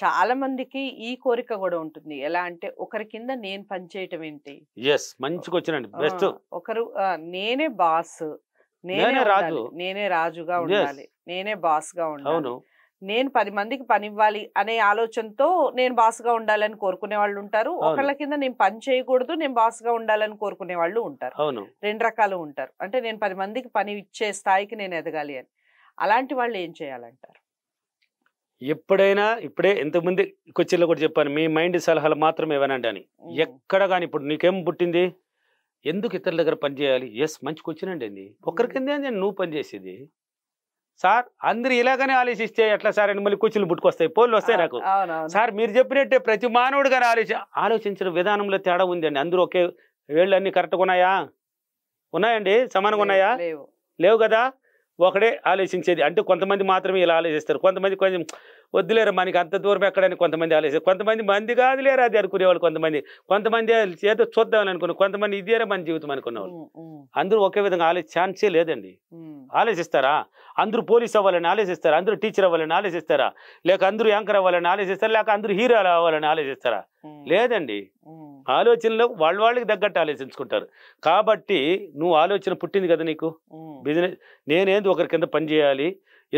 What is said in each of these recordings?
చాలా మందికి ఈ కోరిక కూడా ఉంటుంది ఎలా అంటే ఒకరి కింద నేను పనిచేయటం ఏంటి బెస్ట్ ఒకరు నేనే బాస్ నేనే రాజు నేనే రాజుగా ఉండాలి నేనే బాస్ గా ఉండాలి నేను పది మందికి పని ఇవ్వాలి అనే ఆలోచనతో నేను బాస్ గా ఉండాలని కోరుకునే వాళ్ళు ఉంటారు ఒకళ్ళ కింద నేను పని చేయకూడదు నేను బాస్ గా ఉండాలని కోరుకునే వాళ్ళు ఉంటారు రెండు రకాలు ఉంటారు అంటే నేను పది మందికి పని ఇచ్చే స్థాయికి నేను ఎదగాలి అని అలాంటి వాళ్ళు ఏం చేయాలంటారు ఎప్పుడైనా ఇప్పుడే ఎంతమంది కొచ్చిలో కూడా చెప్పాను మీ మైండ్ సలహాలు మాత్రమే ఇవ్వనండి అని ఎక్కడ కానీ ఇప్పుడు నీకేం పుట్టింది ఎందుకు ఇతరుల దగ్గర పనిచేయాలి ఎస్ మంచి కొచ్చినండి అండి ఒక్కరికిందే అని నువ్వు పనిచేసేది సార్ అందరు ఇలాగనే ఆలోచిస్తే ఎట్లా సార్ అని మళ్ళీ కూర్చులు పుట్టుకొస్తాయి పోళ్ళు వస్తాయి నాకు సార్ మీరు చెప్పినట్టే ప్రతి మానవుడిగానే ఆలోచి ఆలోచించిన విధానంలో తేడా ఉందండి అందరూ ఒకే వేళ్ళు అన్ని కరెక్ట్గా ఉన్నాయా ఉన్నాయండి సమానంగా ఉన్నాయా లేవు కదా ఒకడే ఆలోచించేది అంటే కొంతమంది మాత్రమే ఇలా ఆలోచిస్తారు కొంతమంది కొంచెం వద్దులేరు మనకి అంత దూరం ఎక్కడని కొంతమంది ఆలోచిస్తారు కొంతమంది మంది కాదు లేరు అది అనుకునేవాళ్ళు కొంతమంది కొంతమంది చేత చూద్దామని అనుకున్నారు కొంతమంది ఇదేరా మన జీవితం అనుకున్నవాళ్ళు అందరూ ఒకే విధంగా ఆలోచి ఛాన్సే లేదండి ఆలోచిస్తారా అందరూ పోలీస్ అవ్వాలని ఆలోచిస్తారా అందరూ టీచర్ అవ్వాలని ఆలోచిస్తారా లేక అందరూ యాంకర్ అవ్వాలని ఆలోచిస్తారా లేక అందరూ హీరో అవ్వాలని ఆలోచిస్తారా లేదండి ఆలోచనలో వాళ్ళ వాళ్ళకి తగ్గట్టు ఆలోచించుకుంటారు కాబట్టి నువ్వు ఆలోచన పుట్టింది కదా నీకు బిజినెస్ నేనేంది ఒకరి కింద పని చేయాలి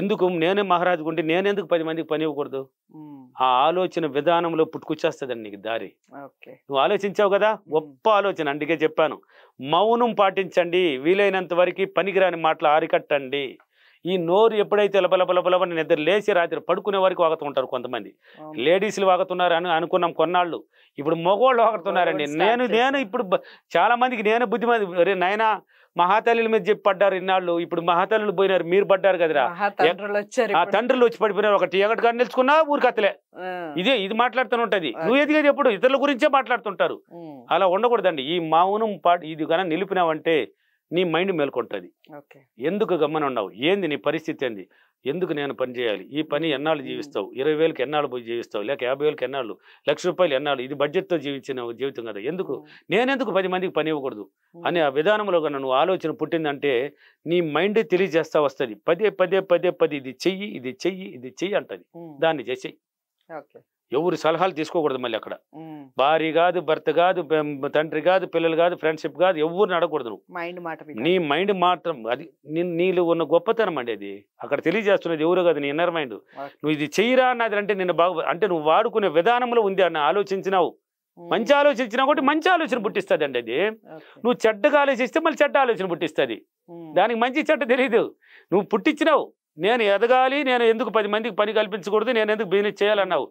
ఎందుకు నేనే మహారాజు ఉంటే నేనెందుకు పది మందికి పని ఇవ్వకూడదు ఆ ఆలోచన విధానంలో పుట్టుకొచ్చేస్తుందండి నీకు దారి నువ్వు ఆలోచించావు కదా గొప్ప ఆలోచన అందుకే చెప్పాను మౌనం పాటించండి వీలైనంత వరకు పనికిరాని మాటలు ఆరికట్టండి ఈ నోరు ఎప్పుడైతే లబలబలబలబని నిద్ర లేచి రాత్రి పడుకునే వరకు వాగుతుంటారు కొంతమంది లేడీస్లు వాగుతున్నారు అని అనుకున్నాం కొన్నాళ్ళు ఇప్పుడు మగవాళ్ళు వాగుతున్నారండి నేను నేను ఇప్పుడు చాలా మందికి నేను బుద్ధిమంది నాయనా మహాతల్లుల మీద చెప్పి పడ్డారు ఇన్నాళ్ళు ఇప్పుడు మహాతల్లు పోయినారు మీరు పడ్డారు కదరా ఆ తండ్రులు వచ్చి పడిపోయినారు ఒకటి ఒకటి కానీ నిలుచుకున్నా ఊరికత్తలే ఇదే ఇది మాట్లాడుతూ ఉంటది నువ్వు ఎదిగేది ఎప్పుడు ఇతరుల గురించే మాట్లాడుతుంటారు అలా ఉండకూడదండి ఈ మౌనం పాటు ఇది కన్నా నిలిపినావంటే నీ మైండ్ మేల్కొంటుంది ఎందుకు గమ్మనున్నావు ఏంది నీ పరిస్థితి ఏంది ఎందుకు నేను పని చేయాలి ఈ పని ఎన్నాళ్ళు జీవిస్తావు ఇరవై వేలకి ఎన్నాళ్ళు పోయి జీవిస్తావు లేక యాభై వేలకి ఎన్నాళ్ళు లక్ష రూపాయలు ఎన్నాళ్ళు ఇది బడ్జెట్తో జీవించిన జీవితం కదా ఎందుకు నేనెందుకు పది మందికి పని ఇవ్వకూడదు అనే ఆ విధానంలో కన్నా నువ్వు ఆలోచన పుట్టిందంటే నీ మైండ్ తెలియజేస్తా వస్తుంది పదే పదే పదే పది ఇది చెయ్యి ఇది చెయ్యి ఇది చెయ్యి అంటది దాన్ని చేసేయి ఎవరు సలహాలు తీసుకోకూడదు మళ్ళీ అక్కడ భార్య కాదు భర్త కాదు తండ్రి కాదు పిల్లలు కాదు ఫ్రెండ్షిప్ కాదు ఎవరిని అడగకూడదు నువ్వు నీ మైండ్ మాత్రం అది నీళ్ళు ఉన్న గొప్పతనం అండి అది అక్కడ తెలియజేస్తున్నది ఎవరు కాదు నీ ఇన్నర్ మైండ్ నువ్వు ఇది చెయ్యరా అన్నది అంటే నిన్ను బాగు అంటే నువ్వు వాడుకునే విధానంలో ఉంది అని ఆలోచించినావు మంచి ఆలోచించినా కూడా మంచి ఆలోచన పుట్టిస్తుంది అండి అది నువ్వు చెడ్డగా ఆలోచిస్తే మళ్ళీ చెడ్డ ఆలోచన పుట్టిస్తుంది దానికి మంచి చెడ్డ తెలియదు నువ్వు పుట్టించినావు నేను ఎదగాలి నేను ఎందుకు పది మందికి పని కల్పించకూడదు నేను ఎందుకు దీన్ని చేయాలన్నావు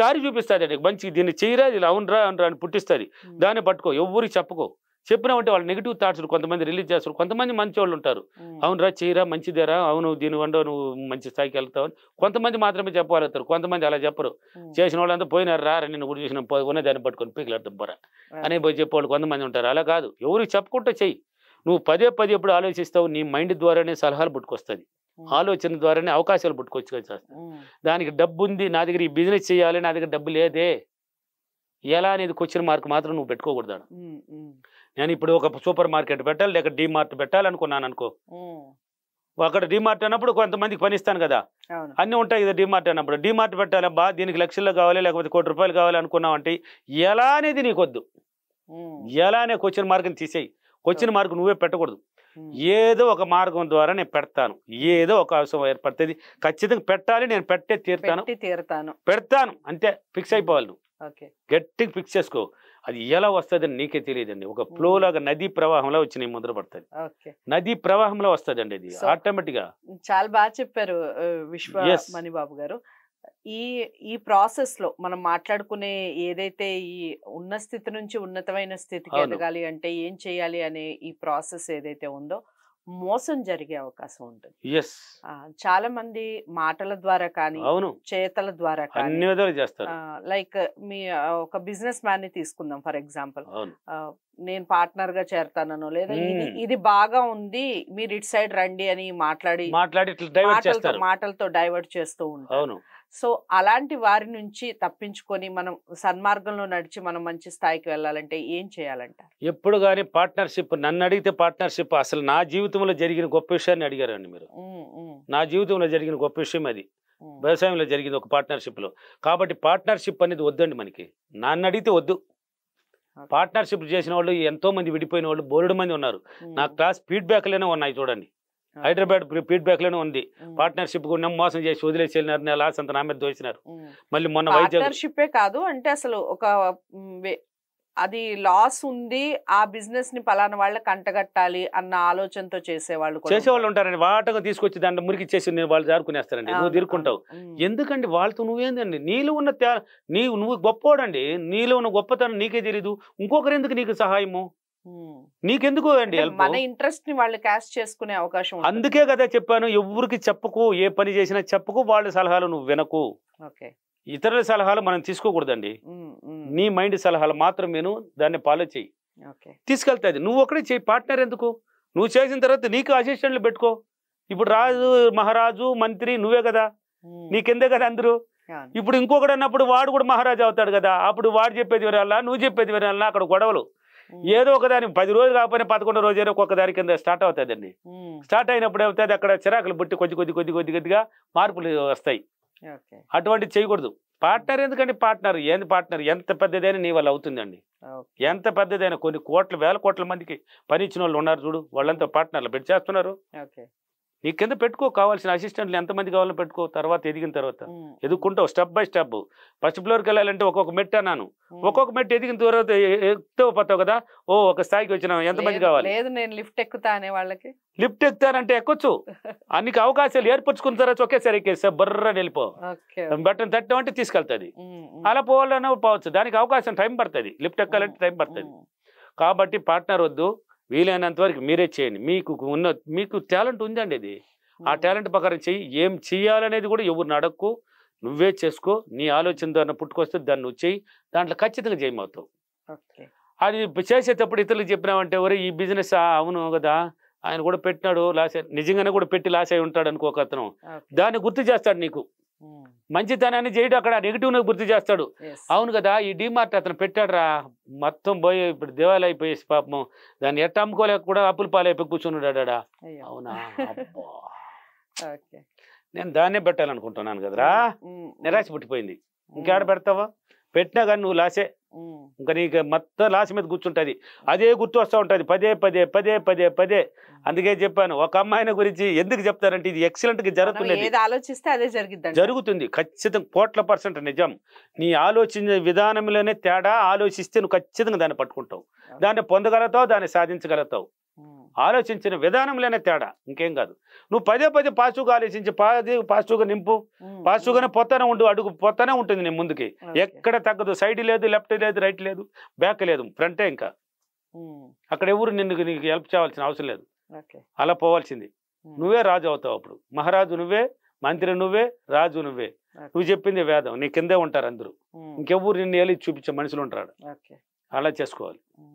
దారి చూపిస్తుంది అండి మంచి దీన్ని చేయరా ఇది అవునరా అనరా అని పుట్టిస్తుంది దాన్ని పట్టుకో ఎవరికి చెప్పుకో ఉంటే వాళ్ళు నెగిటివ్ థాట్స్ కొంతమంది రిలీజ్ చేస్తారు కొంతమంది మంచి వాళ్ళు ఉంటారు అవునరా చేయరా మంచిదేరా అవును దీని వండవు నువ్వు మంచి స్థాయికి వెళ్తావు కొంతమంది మాత్రమే చెప్పగలుగుతారు కొంతమంది అలా చెప్పరు చేసిన వాళ్ళంతా పోయినారు రారని నేను గుడి చేసిన పోయినా దాన్ని పట్టుకొని పీకిలాడతాం బరా అనే పోయి చెప్పేవాళ్ళు కొంతమంది ఉంటారు అలా కాదు ఎవరికి చెప్పకుండా చెయ్యి నువ్వు పదే పదే ఎప్పుడు ఆలోచిస్తావు నీ మైండ్ ద్వారానే సలహాలు పుట్టుకొస్తుంది ఆలోచన ద్వారానే అవకాశాలు పుట్టుకొచ్చుకొని సార్ దానికి డబ్బు ఉంది నా దగ్గర ఈ బిజినెస్ చేయాలి నా దగ్గర డబ్బు లేదే ఎలా అనేది క్వశ్చన్ మార్క్ మాత్రం నువ్వు పెట్టుకోకూడదు నేను ఇప్పుడు ఒక సూపర్ మార్కెట్ పెట్టాలి లేక డీ మార్ట్ పెట్టాలనుకున్నాను అనుకో అక్కడ డిమార్ట్ అన్నప్పుడు కొంతమందికి పనిస్తాను కదా అన్నీ ఉంటాయి కదా మార్ట్ అన్నప్పుడు మార్ట్ పెట్టాలి బా దీనికి లక్షల్లో కావాలి లేకపోతే కోటి రూపాయలు కావాలి అంటే ఎలా అనేది నీకొద్దు ఎలానే క్వశ్చన్ మార్క్ని తీసేయి క్వశ్చన్ మార్క్ నువ్వే పెట్టకూడదు ఏదో ఒక మార్గం ద్వారా నేను పెడతాను ఏదో ఒక అవసరం ఏర్పడుతుంది ఖచ్చితంగా పెట్టాలి నేను పెట్టే తీరుతాను తీరుతాను పెడతాను అంతే ఫిక్స్ అయిపోవాలి నువ్వు గట్టిగా ఫిక్స్ చేసుకో అది ఎలా వస్తుంది నీకే తెలియదండి ఒక ఫ్లో లాగా నదీ ప్రవాహంలో వచ్చి నేను ముద్ర పడుతుంది నదీ ప్రవాహంలో అండి ఇది ఆటోమేటిక్ గా చాలా బాగా చెప్పారు విశ్వ మణిబాబు గారు ఈ ఈ ప్రాసెస్ లో మనం మాట్లాడుకునే ఏదైతే ఈ ఉన్న స్థితి నుంచి ఉన్నతమైన స్థితికి ఎదగాలి అంటే ఏం చేయాలి అనే ఈ ప్రాసెస్ ఏదైతే ఉందో మోసం జరిగే అవకాశం ఉంటుంది చాలా మంది మాటల ద్వారా కానీ చేతల ద్వారా కానీ లైక్ మీ ఒక బిజినెస్ మ్యాన్ ని తీసుకుందాం ఫర్ ఎగ్జాంపుల్ నేను పార్ట్నర్ గా చేరతానో లేదా ఇది బాగా ఉంది మీరు ఇటు సైడ్ రండి అని మాట్లాడి మాట్లాడి మాటలతో డైవర్ట్ చేస్తూ ఉంటారు సో అలాంటి వారి నుంచి తప్పించుకొని మనం సన్మార్గంలో నడిచి మనం మంచి స్థాయికి వెళ్ళాలంటే ఏం చేయాలంటారు ఎప్పుడు కానీ పార్ట్నర్షిప్ నన్ను అడిగితే పార్ట్నర్షిప్ అసలు నా జీవితంలో జరిగిన గొప్ప విషయాన్ని అడిగారండి మీరు నా జీవితంలో జరిగిన గొప్ప విషయం అది వ్యవసాయంలో జరిగింది ఒక పార్ట్నర్షిప్లో కాబట్టి పార్ట్నర్షిప్ అనేది వద్దండి మనకి నన్ను అడిగితే వద్దు పార్ట్నర్షిప్ చేసిన వాళ్ళు ఎంతో మంది విడిపోయిన వాళ్ళు బోర్డు మంది ఉన్నారు నా క్లాస్ ఫీడ్బ్యాక్లోనే ఉన్నాయి చూడండి హైదరాబాద్ ఫీడ్బ్యాక్ లోనే ఉంది పార్ట్నర్షిప్ కూడా మోసం చేసి వదిలేసి వెళ్ళినారు లాస్ అంత నా మీద దోచినారు మళ్ళీ మొన్న పార్ట్నర్షిప్ కాదు అంటే అసలు ఒక అది లాస్ ఉంది ఆ బిజినెస్ ని పలానా వాళ్ళ కంటగట్టాలి అన్న ఆలోచనతో చేసేవాళ్ళు చేసేవాళ్ళు ఉంటారండి వాటగా తీసుకొచ్చి దాన్ని మురికి చేసి నేను వాళ్ళు జారుకునేస్తారండి నువ్వు తీరుకుంటావు ఎందుకండి వాళ్ళతో నువ్వేందండి నీళ్ళు ఉన్న నీవు నువ్వు గొప్పోడండి నీలో ఉన్న గొప్పతనం నీకే తెలీదు ఇంకొకరు ఎందుకు నీకు సహాయము నీకెందుకు అండి మన ఇంట్రెస్ట్ ని వాళ్ళు క్యాష్ చేసుకునే అవకాశం అందుకే కదా చెప్పాను ఎవరికి చెప్పకు ఏ పని చేసినా చెప్పకు వాళ్ళ సలహాలు నువ్వు వినకు ఇతరుల సలహాలు మనం తీసుకోకూడదండి నీ మైండ్ సలహాలు మాత్రం నేను దాన్ని ఫాలో చెయ్యి తీసుకెళ్తాది నువ్వు ఒకటే చెయ్యి పార్ట్నర్ ఎందుకు నువ్వు చేసిన తర్వాత నీకు అసిస్టెంట్లు పెట్టుకో ఇప్పుడు రాజు మహారాజు మంత్రి నువ్వే కదా నీకెందే కదా అందరూ ఇప్పుడు ఇంకొకడు అన్నప్పుడు వాడు కూడా మహారాజు అవుతాడు కదా అప్పుడు వాడు చెప్పేది వినాలా నువ్వు చెప్పేది వినాలా అక్కడ గొడవలు ఏదో ఒకదాని పది రోజులు కాకపోయినా పదకొండు రోజు ఏదో ఒక్కొక్క దాని కింద స్టార్ట్ అవుతుందండి స్టార్ట్ అయినప్పుడు ఏమవుతుంది అక్కడ చిరాకులు బుట్టి కొద్ది కొద్ది కొద్ది కొద్ది కొద్దిగా మార్పులు వస్తాయి అటువంటిది చేయకూడదు పార్ట్నర్ ఎందుకండి పార్ట్నర్ ఏంది పార్ట్నర్ ఎంత పెద్దదైనా నీ వల్ల అవుతుందండి ఎంత పెద్దదైనా కొన్ని కోట్ల వేల కోట్ల మందికి పని ఇచ్చిన వాళ్ళు ఉన్నారు చూడు వాళ్ళంతా పార్ట్నర్లు పెట్టి చేస్తున్నారు నీ కింద పెట్టుకో కావాల్సిన అసిస్టెంట్లు ఎంతమంది కావాలో పెట్టుకో తర్వాత ఎదిగిన తర్వాత ఎదుర్కొంటావు స్టెప్ బై స్టెప్ ఫస్ట్ ఫ్లోర్కి వెళ్ళాలంటే ఒక్కొక్క మెట్ అన్నాను ఒక్కొక్క మెట్ ఎదిగిన తర్వాత ఎక్కువ పోతావు కదా ఓ ఒక స్థాయికి వచ్చినా ఎంతమంది కావాలి లేదు నేను లిఫ్ట్ ఎక్కుతానే వాళ్ళకి లిఫ్ట్ ఎక్కుతానంటే ఎక్కొచ్చు అన్నికి అవకాశాలు ఏర్పరచుకున్న తర్వాత ఒకేసారి ఎక్కేస్తా బర్ర వెళ్ళిపో బట్టను తట్టడం అంటే తీసుకెళ్తుంది అలా పోవాలన్నా పోవచ్చు దానికి అవకాశం టైం పడుతుంది లిఫ్ట్ ఎక్కాలంటే టైం పడుతుంది కాబట్టి పార్ట్నర్ వద్దు వీలైనంత వరకు మీరే చేయండి మీకు ఉన్న మీకు టాలెంట్ ఉందండి ఇది ఆ టాలెంట్ ప్రకారం చెయ్యి ఏం చెయ్యాలనేది కూడా ఎవరు నడక్కు నువ్వే చేసుకో నీ ఆలోచన ద్వారా పుట్టుకొస్తే దాన్ని నువ్వు చెయ్యి దాంట్లో ఖచ్చితంగా చేయమవుతావు అది చేసేటప్పుడు ఇతరులకు చెప్పినామంటే ఎవరు ఈ బిజినెస్ అవును కదా ఆయన కూడా పెట్టినాడు లాస్ నిజంగానే కూడా పెట్టి లాస్ అయి ఉంటాడు అనుకో అతను దాన్ని గుర్తు చేస్తాడు నీకు మంచితనాన్ని చేయడం అక్కడ నెగిటివ్ గుర్తు చేస్తాడు అవును కదా ఈ డిమార్ట్ అతను పెట్టాడురా మొత్తం పోయి ఇప్పుడు దేవాలయ అయిపోయేసి పాపం దాన్ని ఎట్ట అమ్ముకోలేక కూడా అప్పులు పాలైపోయి కూర్చున్నాడా అవునా నేను దాన్నే పెట్టాలనుకుంటున్నాను కదరా నిరాశ పుట్టిపోయింది ఇంకేడ పెడతావా పెట్టినా కానీ నువ్వు లాసే ఇంకా నీకు మొత్తం లాస్ మీద కూర్చుంటుంది అదే గుర్తు వస్తూ ఉంటుంది పదే పదే పదే పదే పదే అందుకే చెప్పాను ఒక అమ్మాయిని గురించి ఎందుకు చెప్తారంటే ఇది ఎక్సలెంట్గా జరుగుతుంది ఆలోచిస్తే అదే జరిగింది జరుగుతుంది ఖచ్చితంగా కోట్ల పర్సెంట్ నిజం నీ ఆలోచన విధానంలోనే తేడా ఆలోచిస్తే నువ్వు ఖచ్చితంగా దాన్ని పట్టుకుంటావు దాన్ని పొందగలుగుతావు దాన్ని సాధించగలుగుతావు ఆలోచించిన విధానంలోనే తేడా ఇంకేం కాదు నువ్వు పదే పదే పాజిటివ్గా ఆలోచించి పది పాజిటివ్గా నింపు పాజిటివ్గానే పొత్తనే ఉండు అడుగు పొత్తనే ఉంటుంది నీ ముందుకి ఎక్కడ తగ్గదు సైడ్ లేదు లెఫ్ట్ లేదు రైట్ లేదు బ్యాక్ లేదు ఫ్రంటే ఇంకా అక్కడ ఎవరు నిన్ను నీకు హెల్ప్ చేయాల్సిన అవసరం లేదు అలా పోవాల్సింది నువ్వే రాజు అవుతావు అప్పుడు మహారాజు నువ్వే మంత్రి నువ్వే రాజు నువ్వే నువ్వు చెప్పింది వేదం నీ కిందే ఉంటారు అందరూ ఇంకెవ్వరు నిన్ను ఏలి చూపించే మనుషులు ఉంటారు అలా చేసుకోవాలి